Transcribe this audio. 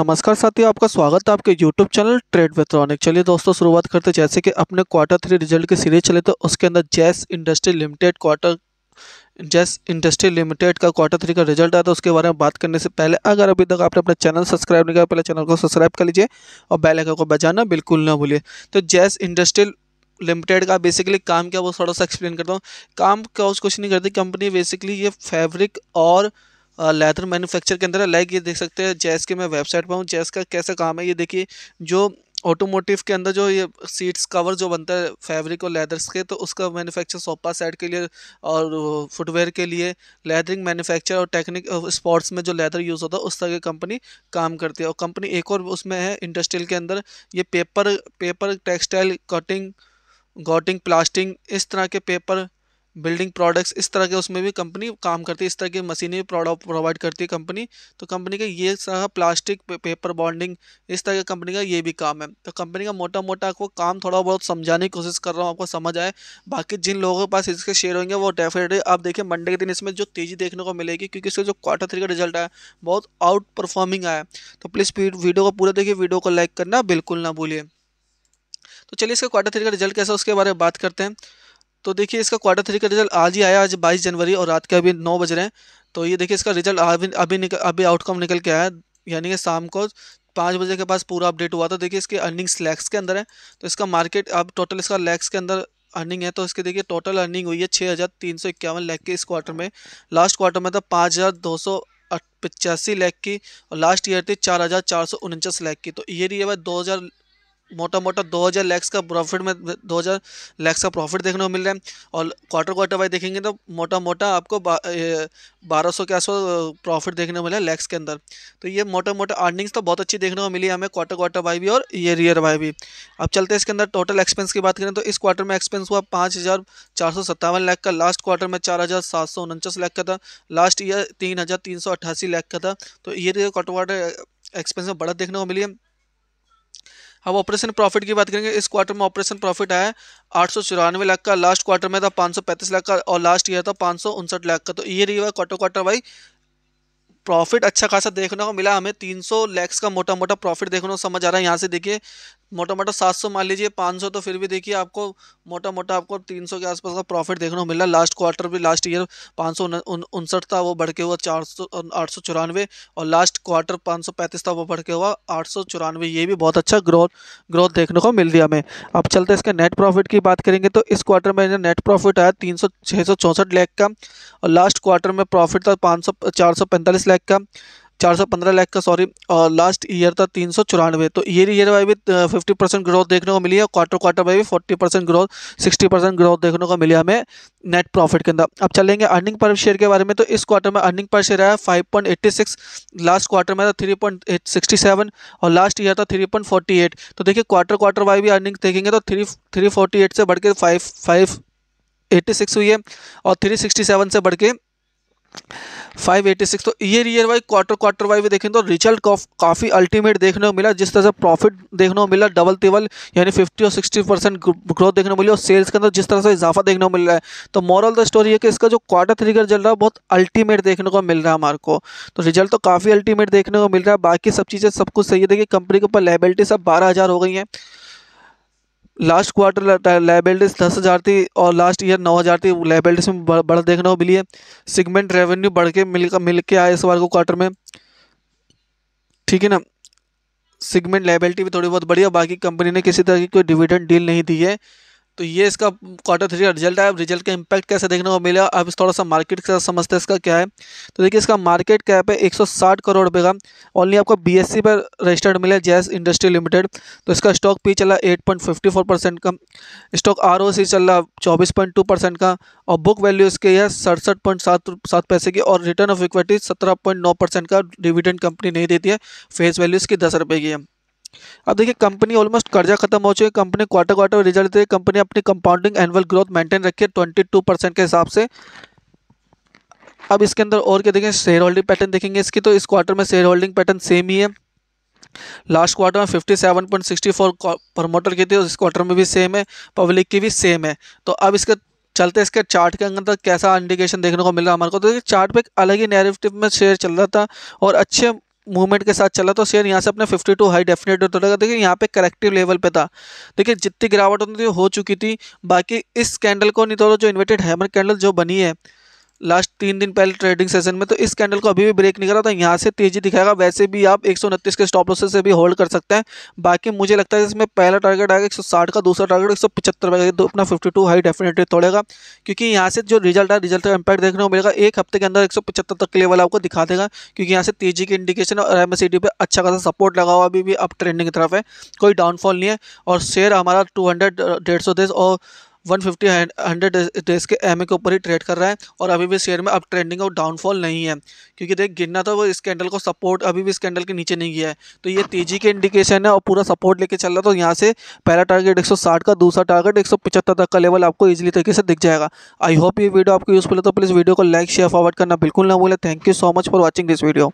नमस्कार साथियों आपका स्वागत है आपके YouTube चैनल ट्रेड वेथ्रॉनिक चलिए दोस्तों शुरुआत करते हैं जैसे कि अपने क्वार्टर थ्री रिजल्ट की सीरीज चले तो उसके अंदर जैस इंडस्ट्री लिमिटेड क्वार्टर जैस इंडस्ट्री लिमिटेड का क्वार्टर थ्री का रिजल्ट आया था तो उसके बारे में बात करने से पहले अगर अभी तक आपने अपना चैनल सब्सक्राइब नहीं किया पहले चैनल को सब्सक्राइब कर लीजिए और बेल को बजाना बिल्कुल ना भूलिए तो जैस इंडस्ट्रियल लिमिटेड का बेसिकली काम क्या वो थोड़ा सा एक्सप्लेन करता हूँ काम का कुछ नहीं करती कंपनी बेसिकली ये फैब्रिक और लेदर मैन्युफैक्चर के अंदर लाइक ये देख सकते हैं जैस के मैं वेबसाइट पर हूँ जैस का कैसा काम है ये देखिए जो ऑटोमोटिव के अंदर जो ये सीट्स कवर जो बनता है फैब्रिक और लेदर्स के तो उसका मैन्युफैक्चर सोपा सेट के लिए और फुटवेयर के लिए लेदरिंग मैन्युफैक्चर और टेक्निक स्पोर्ट्स में जो लेदर यूज़ होता है उस तरह की कंपनी काम करती है और कंपनी एक और उसमें है इंडस्ट्रियल के अंदर ये पेपर पेपर टेक्सटाइल कटिंग गॉटिंग प्लास्टिंग इस तरह के पेपर बिल्डिंग प्रोडक्ट्स इस तरह के उसमें भी कंपनी काम करती है इस तरह की मशीनें भी प्रोडक्ट प्रोवाइड करती है कंपनी तो कंपनी का ये सारा प्लास्टिक पेपर बॉन्डिंग इस तरह की कंपनी का ये भी काम है तो कंपनी का मोटा मोटा आपको काम थोड़ा बहुत समझाने की कोशिश कर रहा हूँ आपको समझ आए बाकी जिन लोगों के पास इसके शेयर होंगे वो डेफिनेटली आप देखिए मंडे के दिन इसमें जो तेज़ी देखने को मिलेगी क्योंकि इसका जो क्वार्टर थ्री का रिजल्ट आया बहुत आउट परफॉर्मिंग आया तो प्लीज़ वीडियो को पूरा देखिए वीडियो को लाइक करना बिल्कुल ना भूलिए तो चलिए इसका क्वार्टर थ्री का रिजल्ट कैसा उसके बारे में बात करते हैं तो देखिए इसका क्वार्टर थ्री का रिजल्ट आज ही आया आज बाईस जनवरी और रात के अभी नौ बज रहे हैं तो ये देखिए इसका रिजल्ट अभी अभी निकल अभी आउटकम निकल के आया यानी कि शाम को पाँच बजे के पास पूरा अपडेट हुआ था देखिए इसके अर्निंग्स लैक्स के अंदर है तो इसका मार्केट अब टोटल इसका लैक्स के अंदर अर्निंग है तो इसके देखिए टोटल अर्निंग हुई है छः हज़ार तीन सौ इक्यावन लैख के इस क्वार्टर में लास्ट क्वार्टर में था पाँच हज़ार दो सौ पचासी लैख की और लास्ट ईयर थी चार हज़ार चार सौ उनचास लैख की तो ये रही है भाई दो हज़ार मोटा मोटा 2000 लैक्स का प्रॉफिट में 2000 लैक्स का प्रॉफिट देखने को मिल रहा है और क्वार्टर क्वार्टर वाइज देखेंगे तो मोटा मोटा आपको बारह सौ के आसपास प्रॉफिट देखने को मिला लैक्स के अंदर तो ये मोटा मोटा अर्निंग्स तो बहुत अच्छी देखने को मिली हमें क्वार्टर क्वार्टर वाई भी और ईयर ईयर वाई भी अब चलते हैं इसके अंदर टोटल एक्सपेंस की बात करें तो इस क्वार्टर में एक्सपेंस हुआ पाँच हज़ार चार सौ सत्तावन लाख का लास्ट क्वार्टर में चार हज़ार सात सौ उनचास लाख का था लास्ट ईयर तीन हज़ार तीन सौ अट्ठासी लाख का था तो ईयर क्वार्टर क्वार्टर एक्सपेंस में बढ़त देखने को मिली है अब ऑपरेशन प्रॉफिट की बात करेंगे इस क्वार्टर में ऑपरेशन प्रॉफिट आया आठ सौ चौरानवे लाख का लास्ट क्वार्टर में था पाँच सौ पैंतीस लाख का और लास्ट ईयर था पाँच सौ उनसठ लाख का तो ये रही हुआ क्वार्टर क्वार्टर वाई प्रॉफिट अच्छा खासा देखने को मिला हमें 300 लैक्स का मोटा मोटा प्रॉफिट देखने को समझ आ रहा है यहाँ से देखिए मोटा मोटा सात सौ मान लीजिए पाँच सौ तो फिर भी देखिए आपको मोटा मोटा आपको तीन सौ के आसपास का प्रॉफिट देखने को मिला लास्ट क्वार्टर भी लास्ट ईयर पाँच सौ उनसठ था वो बढ़ के हुआ चार सौ आठ सौ चौरानवे और लास्ट क्वार्टर पाँच सौ पैंतीस था वो बढ़ के हुआ आठ सौ चौरानवे ये भी बहुत अच्छा ग्रोथ ग्रोथ देखने को मिल दिया हमें अब चलते इसके नेट प्रॉफिट की बात करेंगे तो इस क्वार्टर में नेट प्रॉफिट आया तीन सौ छः सौ चौंसठ लाख का और लास्ट क्वार्टर में प्रॉफिट था पाँच सौ चार सौ पैंतालीस लाख का चार सौ पंद्रह लाख का सॉरी और लास्ट ईयर था तीन सौ चौरानवे तो ईयर ईयर वाई भी फिफ्टी परसेंट ग्रोथ देखने को मिली है क्वार्टर क्वार्टर वाई भी forty percent growth sixty percent growth देखने को मिली हमें नेट प्रॉफिट के अंदर अब चलेंगे अर्निंग पर शेयर के बारे में तो इस क्वार्टर में अर्निंग पर शेयर आया five point eighty six last quarter में था three point eight sixty seven और लास्ट ईयर था थ्री पॉइंट फोर्टी एट तो देखिए क्वार्टर क्वार्टर वाई भी अर्निंग देखेंगे तो थ्री थ्री फोर्टी एट से बढ़ के फाइव फाइव एट्टी सिक्स हुई है और थ्री सिक्सटी सेवन से बढ़ के 586 तो year year wise quarter quarter wise देखें तो रिजल्ट काफ़ी अल्टीमेट देखने को मिला जिस तरह से प्रॉफिट देखने को मिला डबल टेबल यानी 50 और 60 परसेंट ग्रोथ देखने को मिली और सेल्स के अंदर जिस तरह से इजाफा देखने को मिल रहा है तो मॉरल द स्टोरी है कि इसका जो क्वार्टर थ्री का रिजल्ट रहा है बहुत अल्टीमेट देखने को मिल रहा है हमारे को तो रिजल्ट तो काफ़ी अल्टीमेट देखने को मिल रहा है बाकी सब चीज़ें सब कुछ सही है देखिए कंपनी के ऊपर लाइबिलिटी सब बारह हो गई हैं लास्ट क्वार्टर लाइबिलिटीज दस हज़ार थी और लास्ट ईयर नौ हज़ार थी लाइबिलिटीज में बढ़ देखने को मिली है सिगमेंट रेवेन्यू बढ़ के मिल मिल के आए इस बार को क्वार्टर में ठीक है ना सिगमेंट लाइबिलिटी भी थोड़ी बहुत बढ़ी है बाकी कंपनी ने किसी तरह की कोई डिविडेंड डील नहीं दी है तो ये इसका क्वार्टर थ्री का रिजल्ट है अब रिजल्ट का इंपैक्ट कैसे देखने को मिला अब इस थोड़ा सा मार्केट के साथ समझते हैं इसका क्या है तो देखिए इसका मार्केट कैप है 160 करोड़ रुपये का ओनली आपको बीएससी e पर रजिस्टर्ड मिला जैस इंडस्ट्री लिमिटेड तो इसका स्टॉक पी चला 8.54 परसेंट का स्टॉक आर चल रहा चौबीस परसेंट का और बुक वैल्यू इसके है सड़सठ पॉइंट सात सात पैसे की और रिटर्न ऑफ इक्विटी सत्रह पॉइंट नौ परसेंट का डिविडेंड कंपनी नहीं देती है फेस वैल्यू इसकी दस रुपये की है अब देखिए कंपनी ऑलमोस्ट कर्जा खत्म हो चुकी है कंपनी क्वार्टर क्वार्टर रिजल्ट दे कंपनी अपनी कंपाउंडिंग एनुअल ग्रोथ मेंटेन रखी है ट्वेंटी टू परसेंट के हिसाब से अब इसके अंदर और क्या देखें शेयर होल्डिंग पैटर्न देखेंगे इसकी तो इस क्वार्टर में शेयर होल्डिंग पैटर्न सेम ही है लास्ट क्वार्टर में fifty seven point sixty four promoter की थी और इस क्वार्टर में भी सेम है पब्लिक की भी सेम है तो अब इसके चलते इसके चार्ट के अंदर कैसा इंडिकेशन देखने को मिल मिला हमारे को तो देखिए चार्ट पे एक अलग ही नैरेटिव में शेयर चल रहा था और अच्छे मूवमेंट के साथ चला तो शेयर यहाँ से अपने 52 हाई डेफिनेट होता था देखिए यहाँ पे करेक्टिव लेवल पे था देखिए जितनी गिरावट होती थी हो चुकी थी बाकी इस कैंडल को नहीं तो जो इन्वर्टेड हैमर कैंडल जो बनी है लास्ट तीन दिन पहले ट्रेडिंग सेशन में तो इस कैंडल को अभी भी ब्रेक नहीं कर रहा तो यहाँ से तेजी दिखाएगा वैसे भी आप एक के स्टॉप लॉसेस से भी होल्ड कर सकते हैं बाकी मुझे लगता है इसमें पहला टारगेट आएगा 160 का दूसरा टारगेट एक सौ पचहत्तर तो अपना 52 हाई डेफिनेटली तोड़ेगा क्योंकि यहाँ से जो रिजल्ट है रिजल्ट का इंपैक्ट देखने को मिलेगा एक हफ्ते के अंदर एक तक के लेवल आपको दिखा देगा क्योंकि यहाँ से तेजी की इंडिकेशन और एम पे अच्छा खासा सपोर्ट लगा हुआ अभी भी अब ट्रेंडिंग की तरफ है कोई डाउनफॉल नहीं है और शेयर हमारा टू हंड्रेड डेढ़ सौ और वन फिफ्टी हंड्रेड डेज के एम के ऊपर ही ट्रेड कर रहा है और अभी भी शेयर में अब ट्रेंडिंग और डाउनफॉल नहीं है क्योंकि देख गिरना था वो इस कैंडल को सपोर्ट अभी भी इस कैंडल के नीचे नहीं गया है तो ये तेजी के इंडिकेशन है और पूरा सपोर्ट लेके चल रहा तो यहाँ से पहला टारगेट एक का दूसरा टारगेट एक तक का लेवल आपको ईजिली तरीके से दिख जाएगा आई होप ये वीडियो आपको यूज़फुल है तो प्लीज़ वीडियो को लाइक शेयर फॉरवर्ड करना बिल्कुल ना भूलें thank you so much for watching this video